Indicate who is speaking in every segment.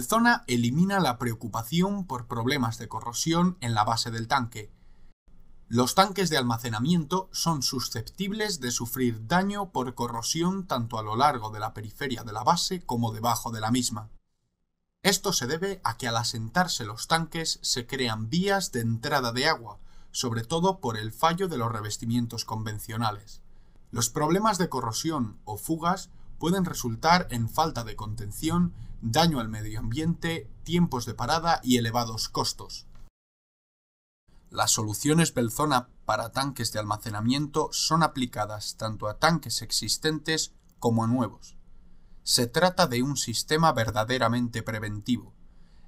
Speaker 1: zona elimina la preocupación por problemas de corrosión en la base del tanque. Los tanques de almacenamiento son susceptibles de sufrir daño por corrosión tanto a lo largo de la periferia de la base como debajo de la misma. Esto se debe a que al asentarse los tanques se crean vías de entrada de agua, sobre todo por el fallo de los revestimientos convencionales. Los problemas de corrosión o fugas pueden resultar en falta de contención, daño al medio ambiente, tiempos de parada y elevados costos. Las soluciones Belzona para tanques de almacenamiento son aplicadas tanto a tanques existentes como a nuevos. Se trata de un sistema verdaderamente preventivo.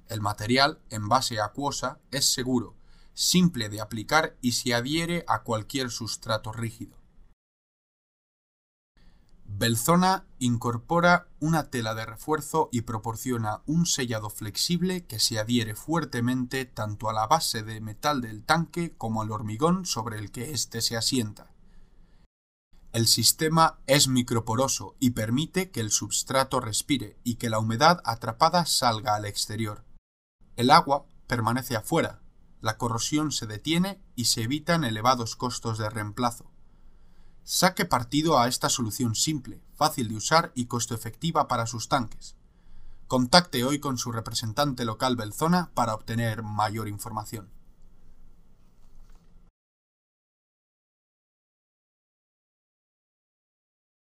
Speaker 1: El material, en base acuosa, es seguro, simple de aplicar y se adhiere a cualquier sustrato rígido. Belzona incorpora una tela de refuerzo y proporciona un sellado flexible que se adhiere fuertemente tanto a la base de metal del tanque como al hormigón sobre el que éste se asienta. El sistema es microporoso y permite que el substrato respire y que la humedad atrapada salga al exterior. El agua permanece afuera, la corrosión se detiene y se evitan elevados costos de reemplazo saque partido a esta solución simple, fácil de usar y costo efectiva para sus tanques. Contacte hoy con su representante local Belzona para obtener mayor información.